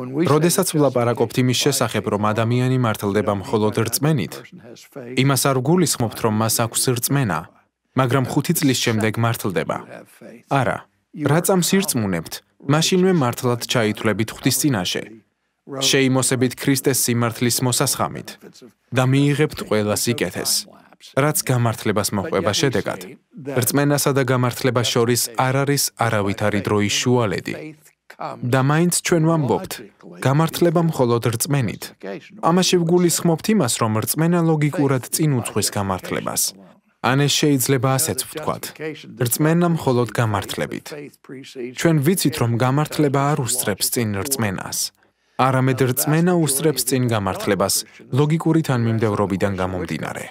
როდესაც ვლაპარაკობთ იმის შესახებ, რომ ადამიანი მართლდება მხოლოდ რწმენით, იმას არ გულისხმობთ, რომ მას აქვს რწმენა, მაგრამ 5 წლის შემდეგ მართლდება. არა, რა წამს ირწმუნებთ, მაშინვე მართლად ჩაითვლებით ღვთის წინაშე. შეიმოსებით ქრისტეს სიმართლის მოსასხამით და მიიღებთ ყველას იკეთეს. რაც გამართლებას მოყვება შედეგად. რწმენასა და გამართლებას შორის არ არის არავითარი დროის შუალედი. და მაინც ჩვენ ვამბობთ, გამართლება მხოლოდ რწმენით. ამაში ვგულისხმობთ იმას, რომ რწმენა ლოგიკურად წინ უძღვის გამართლებას. ან ეს შეიძლება ასეც ვთქვათ. რწმენა მხოლოდ გამართლებით. ჩვენ ვიცით, რომ გამართლება არ უსწრებს წინ რწმენას. არამედ რწმენა უსწრებს წინ გამართლებას ლოგიკური თანმიმდევრობიდან გამომდინარე.